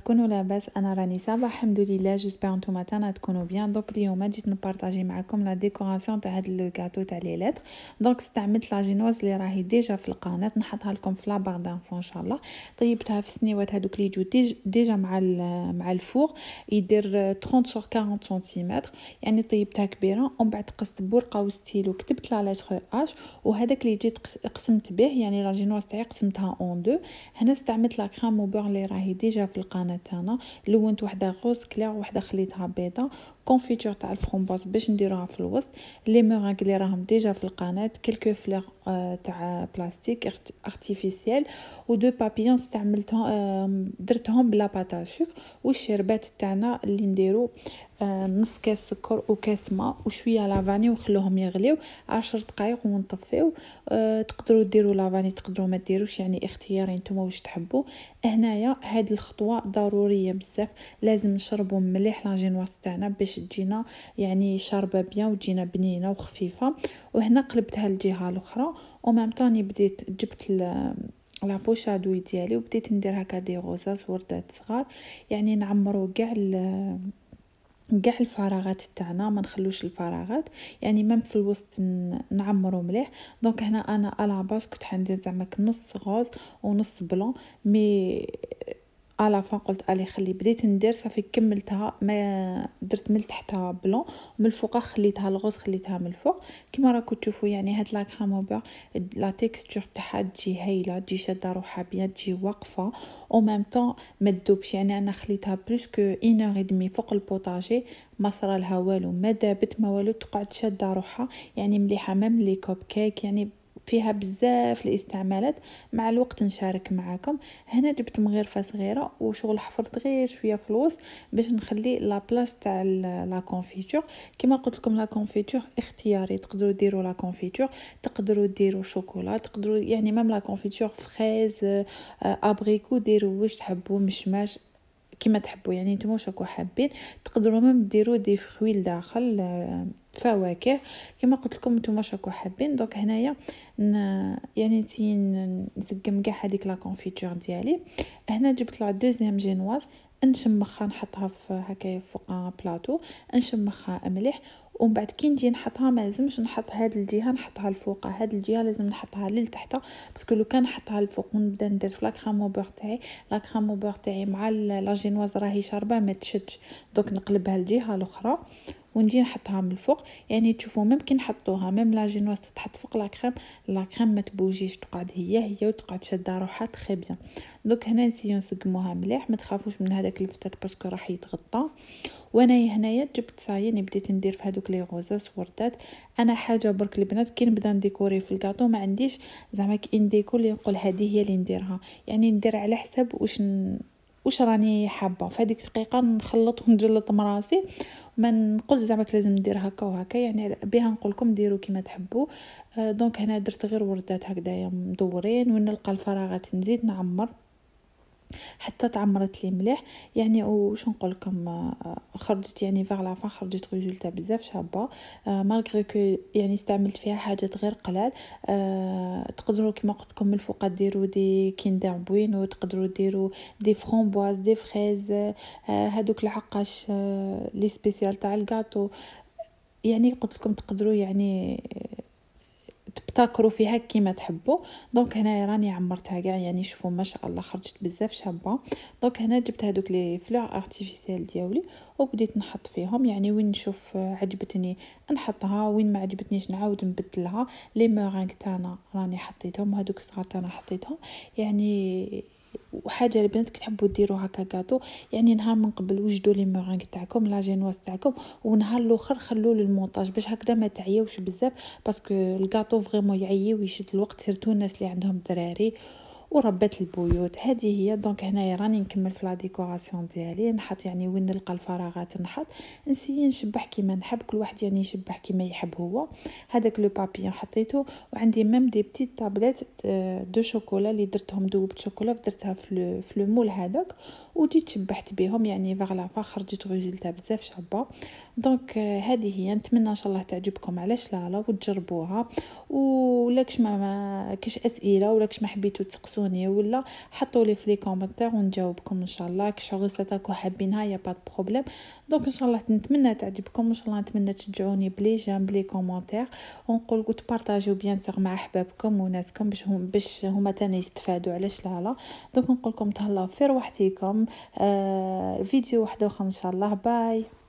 تكونوا لاباس انا راني صافا الحمد لله جيسبر نتوما تانا تكونوا بيان دونك اليوم جيت نبارطاجي معكم لا ديكوراسيون تاع هاد لو كاطو تاع لي لتر دونك استعملت لا جينواز اللي راهي ديجا في القناه نحطها لكم في لابار دانفو ان شاء الله طيبتها في السنيوات هذوك لي جو ديجا مع مع الفور يدير 30 سور 40 سنتيمتر يعني طيبتها كبيره ومن بعد قصت بورقه وستيلو كتبت لا لتر اش وهذاك اللي جيت قسمت به يعني لا جينواز تاعي قسمتها اون دو هنا استعملت لا كريم بور اللي راهي ديجا في القناه البانات هنا لونت وحده غوز كليغ وحده خليتها بيضه كونفيتور تاع الفرومباز باش نديروها في الوسط لي مeringues اللي راهم ديجا في القناه كلكو فلوغ آه، تاع بلاستيك ارتيفيسيال و دو بابيون استعملتهم درتهم بلا باتا سوك والشربات تاعنا اللي نديرو آه، نص كاس سكر وكاس ماء وشويه لافاني وخلوهم يغليو عشر دقائق ونطفيو آه، تقدروا ديروا لافاني تقدروا ما ديروش يعني اختياري نتوما واش تحبوا هنايا هاد الخطوه ضروريه بزاف لازم نشربوا مليح لاجينواس تاعنا باش باش تجينا يعني شاربه بيان وتجينا بنينه وخفيفه وهنا قلبتها الجهه الاخرى ومام طوني بديت جبت لا ادوي ديالي وبديت ندير هكا دي غوزات وردات صغار يعني نعمرو كاع كاع الفراغات تاعنا ما نخلوش الفراغات يعني مام في الوسط نعمرو مليح دونك هنا انا الاباس كنت حندير زعما نص غوز ونص بلون مي على آه، فان قلت الي خلي بديت ندير صافي كملتها ما درت من تحتها بلون من الفوق خليتها الغوز خليتها من الفوق كما راكم تشوفوا يعني هاد لاكريم هوبا لا تيكستور تاعها تجي هايله تجي شاده روحها بيان تجي واقفه او ميم طون ما تذوبش يعني انا خليتها بلوس كو 1 اور دمي فوق البوطاجي ما صرا لها والو ما دابت ما والو تقعد شاده روحها يعني مليحه مام لي كوب كيك يعني فيها بزاف الاستعمالات مع الوقت نشارك معاكم هنا جبت مغرفه صغيره وشغل حفرت غير شويه فلوس باش نخلي لا بلاص تاع لا كونفيتور كما قلت لكم لا كونفيتور اختياري تقدروا ديروا لا كونفيتور تقدروا ديروا شوكولا تقدروا يعني مام لا كونفيتور فريز آه، ابريكو ديروا واش تحبوا مشماش كما تحبوا يعني نتوما شكون حابين تقدروا مام ديروا دي فخوي لداخل آه، فواكه كما قلت لكم نتوما شكو حابين دونك هنايا يعني نسي نسقم كاع هذيك لا كونفيتور ديالي هنا جبت لا دوزيام جينواز نشمخها نحطها في هكايا فوق بلاطو نشمخها مليح ومن بعد كي نجي نحطها ما لازمش نحط هاد الجهه نحطها الفوق هاد الجهه لازم نحطها للتحت باسكو لو كان نحطها الفوق ونبدا ندير في لاكريم بور تاعي لاكريم بور تاعي مع لا جينواز راهي شاربه ما تشدش دوك نقلبها الجهه الاخرى ونجي نحطها من الفوق يعني تشوفوا ميم كي نحطوها ميم لا جينواز تتحط فوق لا كريم ما تبوجيش تقعد هي هي وتقعد شاده روحها تري بيان دوك هنا نسيو نسقموها مليح ما تخافوش من هذاك الفتات باسكو راح يتغطى وانا هنايا جبت صايا بديت ندير في هذوك لي غوزاس وردات انا حاجه برك البنات كي نبدا نديكوري في الكاطو ما عنديش زعما كي نديكو اللي نقول هذه هي اللي نديرها يعني ندير على حسب واش ن... واش راني حابه في هذيك الدقيقه نخلط ونجلط مراسي ما نقولش زعما لازم ندير هكا وهكا يعني بها نقول لكم ديروا كما تحبوا آه، دونك هنا درت غير وردات هكذايا مدورين ونلقى الفراغات نزيد نعمر حتى تعمرت لي مليح يعني وش نقول لكم آه، خرجت يعني فيغ لافان خرجت ريزولتا بزاف شابه مالغري آه، كو يعني استعملت فيها حاجات غير قلال آه، تقدروا كما قلت لكم من الفوق ديروا دي كيندر بوين وتقدروا ديروا دي فرومبواز دي فريز هذوك هادوك لحقاش لي سبيسيال تاع الكاطو يعني قلت لكم تقدروا يعني ابتكروا فيها كيما تحبوا دونك هنايا راني عمرتها كاع يعني شوفوا ما شاء الله خرجت بزاف شابه دونك هنا جبت هذوك لي فلور ارتيفيسيال دياولي وبديت نحط فيهم يعني وين نشوف آه، عجبتني نحطها وين ما عجبتنيش نعاود نبدلها لي مورينغ تاعنا راني حطيتهم هذوك الصغار تاعنا حطيتهم يعني وحاجه البنات كتحبوا ديروا هكا كاطو يعني نهار من قبل وجدوا لي مورانغ تاعكم لا جينواز تاعكم ونهار الاخر خلوه للمونطاج باش هكذا ما تعيوش بزاف باسكو الكاطو فريمون يعيي ويشد الوقت سيرتو الناس اللي عندهم دراري وربات البيوت هذه هي دونك هنايا راني نكمل في لا ديكوراسيون ديالي نحط يعني وين نلقى الفراغات نحط نسيي نشبح كيما نحب كل واحد يعني يشبح كيما يحب هو هذاك لو بابيون حطيته وعندي ميم دي بتيت طابليت دو شوكولا اللي درتهم دوبت شوكولا درتها في لو مول هذاك وجيت شبحت بهم يعني فغ لافا خرجت ريزلتا بزاف شابه دونك هذه هي نتمنى ان شاء الله تعجبكم علاش لا لا وتجربوها ولا ما, ما كاش اسئله كش ما حبيتو تسقسو سوني ولا حطوا لي في لي كومونتير ونجاوبكم ان شاء الله كي شغل ستاكو حابينها يا با بروبليم دونك ان شاء الله نتمنى تعجبكم ان شاء الله نتمنى تشجعوني بلي جام بلي كومونتير ونقول قلت بارطاجيو بيان سيغ مع احبابكم وناسكم باش هم باش هما تاني يستفادوا علاش لا لا دونك نقول لكم تهلاو في روحتيكم آه فيديو واحد اخر ان شاء الله باي